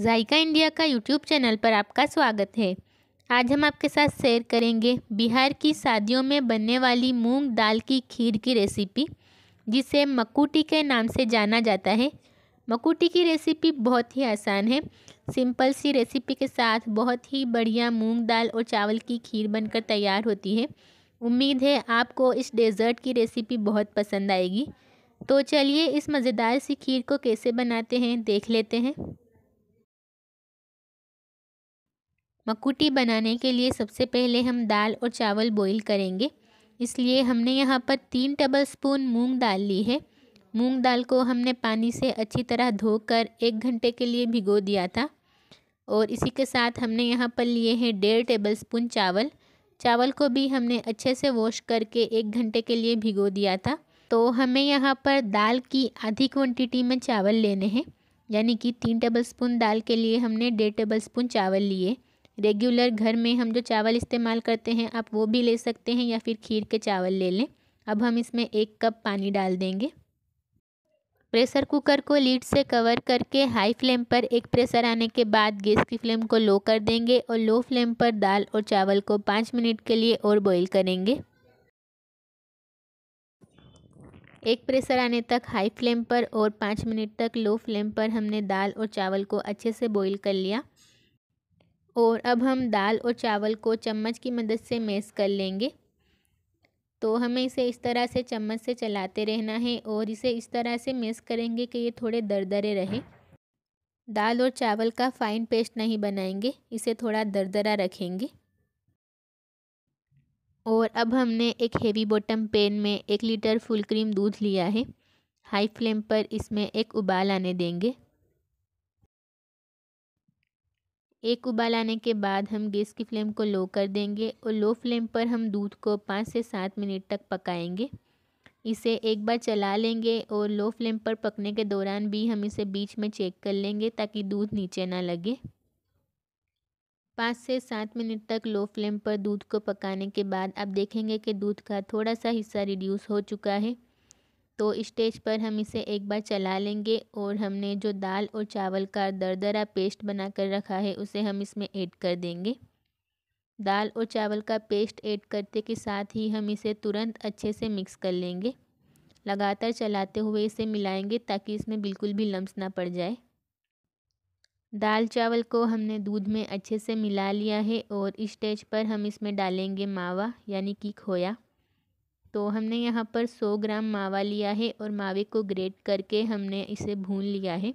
जायका India का YouTube channel पर आपका स्वागत है आज हम आपके साथ शेयर करेंगे बिहार की शादियों में बनने वाली मूंग दाल की खीर की रेसिपी जिसे मकूटी के नाम से जाना जाता है मकूटी की रेसिपी बहुत ही आसान है सिंपल सी रेसिपी के साथ बहुत ही बढ़िया मूंग दाल और चावल की खीर बनकर तैयार होती है उम्मीद है आपको इस डेज़र्ट की रेसिपी बहुत पसंद आएगी तो चलिए इस मज़ेदार सी खीर को कैसे बनाते हैं देख लेते हैं मकुटी बनाने के लिए सबसे पहले हम दाल और चावल बॉईल करेंगे इसलिए हमने यहाँ पर तीन टेबल स्पून मूँग दाल ली है मूंग दाल को हमने पानी से अच्छी तरह धोकर एक घंटे के लिए भिगो दिया था और इसी के साथ हमने यहाँ पर लिए हैं डेढ़ टेबल स्पून चावल चावल को भी हमने अच्छे से वॉश करके एक घंटे के लिए भिगो दिया था तो हमें यहाँ पर दाल की आधी क्वांटिटी में चावल लेने हैं यानी कि तीन टेबल स्पून दाल के लिए हमने डेढ़ टेबल स्पून चावल लिए रेगुलर घर में हम जो चावल इस्तेमाल करते हैं आप वो भी ले सकते हैं या फिर खीर के चावल ले लें अब हम इसमें एक कप पानी डाल देंगे प्रेशर कुकर को लीड से कवर करके हाई फ्लेम पर एक प्रेशर आने के बाद गैस की फ्लेम को लो कर देंगे और लो फ्लेम पर दाल और चावल को पाँच मिनट के लिए और बॉईल करेंगे एक प्रेशर आने तक हाई फ्लेम पर और पाँच मिनट तक लो फ्लेम पर हमने दाल और चावल को अच्छे से बॉईल कर लिया और अब हम दाल और चावल को चम्मच की मदद से मैश कर लेंगे तो हमें इसे इस तरह से चम्मच से चलाते रहना है और इसे इस तरह से मैश करेंगे कि ये थोड़े दरदरे रहे दाल और चावल का फाइन पेस्ट नहीं बनाएंगे इसे थोड़ा दरदरा रखेंगे और अब हमने एक हेवी बॉटम पैन में एक लीटर फुल क्रीम दूध लिया है हाई फ्लेम पर इसमें एक उबाल आने देंगे एक उबाल आने के बाद हम गैस की फ्लेम को लो कर देंगे और लो फ्लेम पर हम दूध को पाँच से सात मिनट तक पकाएंगे इसे एक बार चला लेंगे और लो फ्लेम पर पकने के दौरान भी हम इसे बीच में चेक कर लेंगे ताकि दूध नीचे ना लगे पाँच से सात मिनट तक लो फ्लेम पर दूध को पकाने के बाद आप देखेंगे कि दूध का थोड़ा सा हिस्सा रिड्यूस हो चुका है तो स्टेज पर हम इसे एक बार चला लेंगे और हमने जो दाल और चावल का दरदरा पेस्ट बना कर रखा है उसे हम इसमें ऐड कर देंगे दाल और चावल का पेस्ट ऐड करते के साथ ही हम इसे तुरंत अच्छे से मिक्स कर लेंगे लगातार चलाते हुए इसे मिलाएंगे ताकि इसमें बिल्कुल भी लम्स ना पड़ जाए दाल चावल को हमने दूध में अच्छे से मिला लिया है और इस्टेज स्टेज पर हम इसमें डालेंगे मावा यानी कि खोया तो हमने यहाँ पर 100 ग्राम मावा लिया है और मावे को ग्रेट करके हमने इसे भून लिया है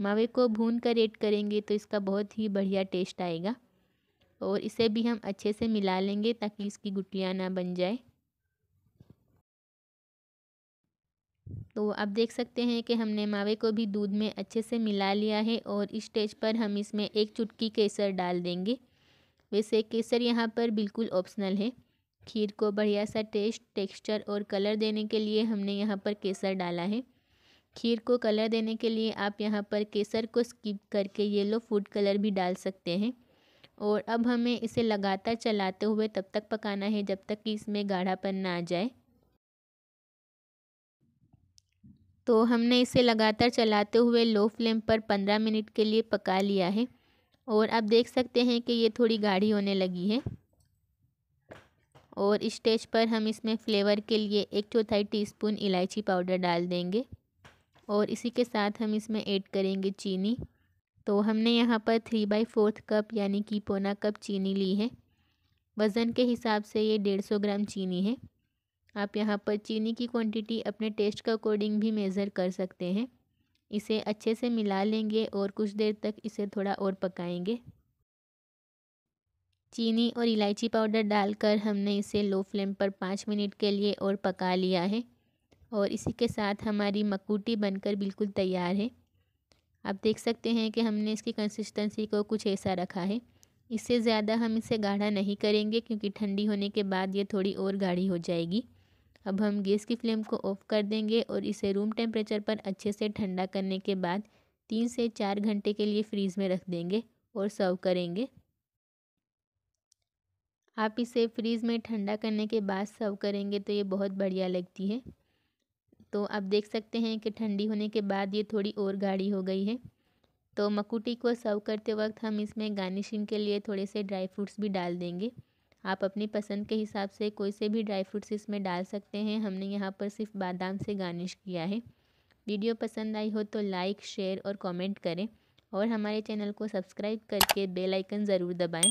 मावे को भून कर ऐड करेंगे तो इसका बहुत ही बढ़िया टेस्ट आएगा और इसे भी हम अच्छे से मिला लेंगे ताकि इसकी गुटियाँ ना बन जाए तो आप देख सकते हैं कि हमने मावे को भी दूध में अच्छे से मिला लिया है और इस स्टेज पर हम इसमें एक चुटकी केसर डाल देंगे वैसे केसर यहाँ पर बिल्कुल ऑप्शनल है खीर को बढ़िया सा टेस्ट टेक्सचर और कलर देने के लिए हमने यहाँ पर केसर डाला है खीर को कलर देने के लिए आप यहाँ पर केसर को स्किप करके येलो फूड कलर भी डाल सकते हैं और अब हमें इसे लगातार चलाते हुए तब तक पकाना है जब तक कि इसमें गाढ़ापन ना आ जाए तो हमने इसे लगातार चलाते हुए लो फ्लेम पर पंद्रह मिनट के लिए पका लिया है और आप देख सकते हैं कि ये थोड़ी गाढ़ी होने लगी है और स्टेज पर हम इसमें फ्लेवर के लिए एक चौथाई टीस्पून इलायची पाउडर डाल देंगे और इसी के साथ हम इसमें ऐड करेंगे चीनी तो हमने यहाँ पर थ्री बाई फोर्थ कप यानी कि पौना कप चीनी ली है वज़न के हिसाब से ये डेढ़ सौ ग्राम चीनी है आप यहाँ पर चीनी की क्वांटिटी अपने टेस्ट के अकॉर्डिंग भी मेज़र कर सकते हैं इसे अच्छे से मिला लेंगे और कुछ देर तक इसे थोड़ा और पकाएंगे चीनी और इलायची पाउडर डालकर हमने इसे लो फ्लेम पर पाँच मिनट के लिए और पका लिया है और इसी के साथ हमारी मकूटी बनकर बिल्कुल तैयार है आप देख सकते हैं कि हमने इसकी कंसिस्टेंसी को कुछ ऐसा रखा है इससे ज़्यादा हम इसे गाढ़ा नहीं करेंगे क्योंकि ठंडी होने के बाद ये थोड़ी और गाढ़ी हो जाएगी अब हम गैस की फ्लेम को ऑफ़ कर देंगे और इसे रूम टेम्परेचर पर अच्छे से ठंडा करने के बाद तीन से चार घंटे के लिए फ्रीज़ में रख देंगे और सर्व करेंगे आप इसे फ्रीज़ में ठंडा करने के बाद सर्व करेंगे तो ये बहुत बढ़िया लगती है तो आप देख सकते हैं कि ठंडी होने के बाद ये थोड़ी और गाढ़ी हो गई है तो मकुटी को सर्व करते वक्त हम इसमें गार्निशिंग के लिए थोड़े से ड्राई फ्रूट्स भी डाल देंगे आप अपनी पसंद के हिसाब से कोई से भी ड्राई फ्रूट्स इसमें डाल सकते हैं हमने यहाँ पर सिर्फ बादाम से गार्निश किया है वीडियो पसंद आई हो तो लाइक शेयर और कमेंट करें और हमारे चैनल को सब्सक्राइब करके बेल आइकन ज़रूर दबाएं